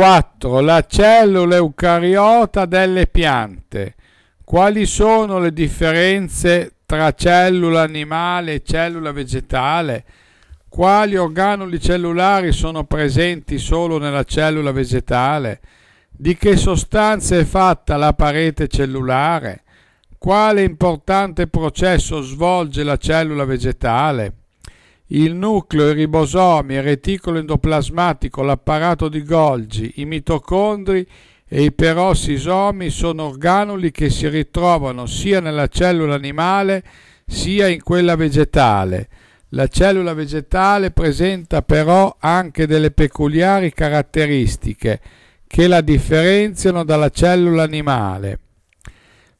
4. La cellula eucariota delle piante. Quali sono le differenze tra cellula animale e cellula vegetale? Quali organuli cellulari sono presenti solo nella cellula vegetale? Di che sostanza è fatta la parete cellulare? Quale importante processo svolge la cellula vegetale? il nucleo, i ribosomi, il reticolo endoplasmatico, l'apparato di Golgi, i mitocondri e i perossisomi sono organuli che si ritrovano sia nella cellula animale sia in quella vegetale. La cellula vegetale presenta però anche delle peculiari caratteristiche che la differenziano dalla cellula animale.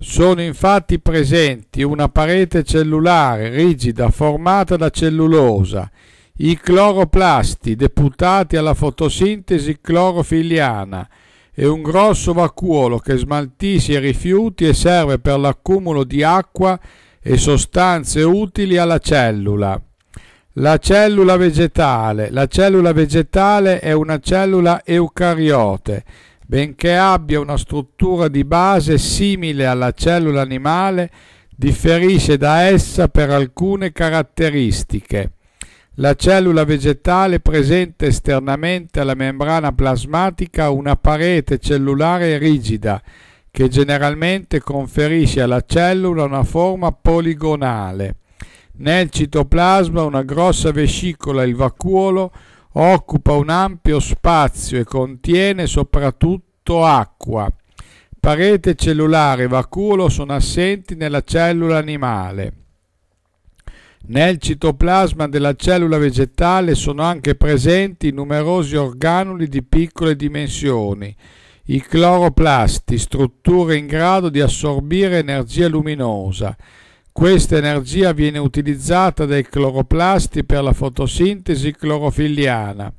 Sono infatti presenti una parete cellulare rigida formata da cellulosa, i cloroplasti deputati alla fotosintesi clorofiliana e un grosso vacuolo che smaltisce i rifiuti e serve per l'accumulo di acqua e sostanze utili alla cellula. La cellula vegetale. La cellula vegetale è una cellula eucariote benché abbia una struttura di base simile alla cellula animale, differisce da essa per alcune caratteristiche. La cellula vegetale presenta esternamente alla membrana plasmatica una parete cellulare rigida che generalmente conferisce alla cellula una forma poligonale. Nel citoplasma una grossa vescicola, il vacuolo, occupa un ampio spazio e contiene soprattutto acqua. Parete cellulare e vacuolo sono assenti nella cellula animale. Nel citoplasma della cellula vegetale sono anche presenti numerosi organuli di piccole dimensioni, i cloroplasti, strutture in grado di assorbire energia luminosa, questa energia viene utilizzata dai cloroplasti per la fotosintesi clorofilliana,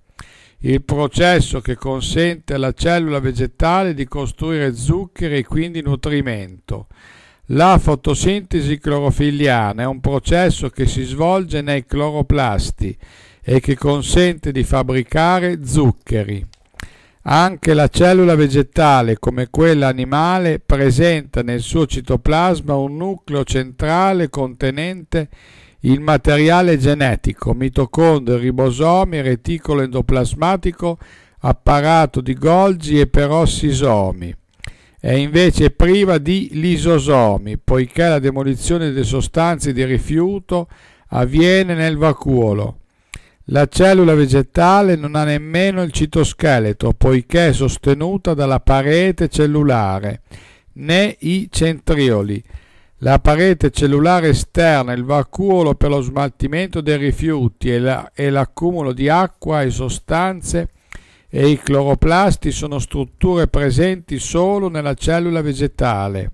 il processo che consente alla cellula vegetale di costruire zuccheri e quindi nutrimento. La fotosintesi clorofilliana è un processo che si svolge nei cloroplasti e che consente di fabbricare zuccheri. Anche la cellula vegetale, come quella animale, presenta nel suo citoplasma un nucleo centrale contenente il materiale genetico, mitocondri, ribosomi, reticolo endoplasmatico, apparato di Golgi e perossisomi. È invece priva di lisosomi, poiché la demolizione delle sostanze di rifiuto avviene nel vacuolo. La cellula vegetale non ha nemmeno il citoscheletro, poiché è sostenuta dalla parete cellulare, né i centrioli. La parete cellulare esterna, il vacuolo per lo smaltimento dei rifiuti e, la, e l'accumulo di acqua e sostanze e i cloroplasti sono strutture presenti solo nella cellula vegetale.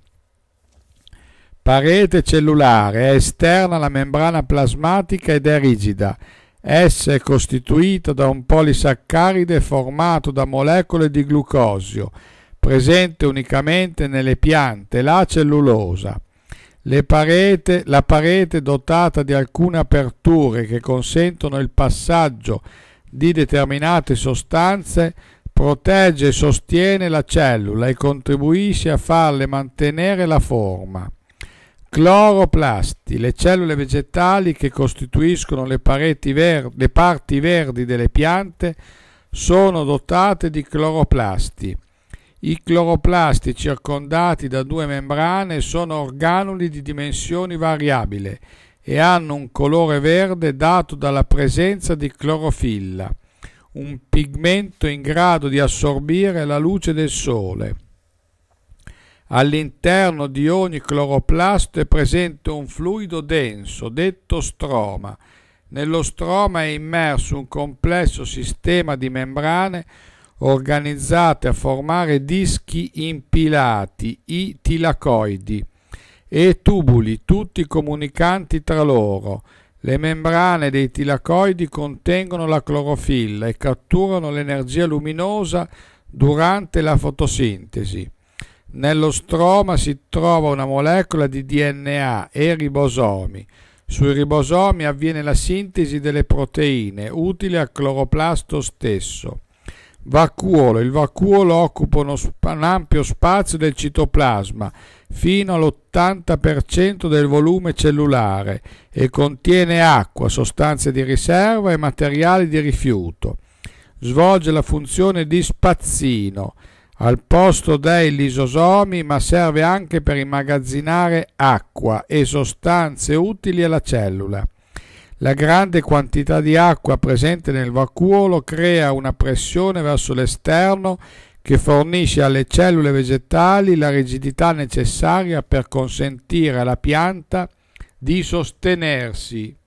Parete cellulare è esterna alla membrana plasmatica ed è rigida Essa è costituita da un polisaccaride formato da molecole di glucosio, presente unicamente nelle piante, la cellulosa. Parete, la parete dotata di alcune aperture che consentono il passaggio di determinate sostanze, protegge e sostiene la cellula e contribuisce a farle mantenere la forma cloroplasti, le cellule vegetali che costituiscono le, verdi, le parti verdi delle piante, sono dotate di cloroplasti. I cloroplasti circondati da due membrane sono organuli di dimensioni variabili e hanno un colore verde dato dalla presenza di clorofilla, un pigmento in grado di assorbire la luce del sole. All'interno di ogni cloroplasto è presente un fluido denso, detto stroma. Nello stroma è immerso un complesso sistema di membrane organizzate a formare dischi impilati, i tilacoidi, e tubuli, tutti comunicanti tra loro. Le membrane dei tilacoidi contengono la clorofilla e catturano l'energia luminosa durante la fotosintesi. Nello stroma si trova una molecola di DNA e ribosomi. Sui ribosomi avviene la sintesi delle proteine, utile al cloroplasto stesso. Vacuolo. Il vacuolo occupa sp- un ampio spazio del citoplasma, fino all'80% del volume cellulare, e contiene acqua, sostanze di riserva e materiali di rifiuto. Svolge la funzione di spazzino al posto dei lisosomi, ma serve anche per immagazzinare acqua e sostanze utili alla cellula. La grande quantità di acqua presente nel vacuolo crea una pressione verso l'esterno che fornisce alle cellule vegetali la rigidità necessaria per consentire alla pianta di sostenersi.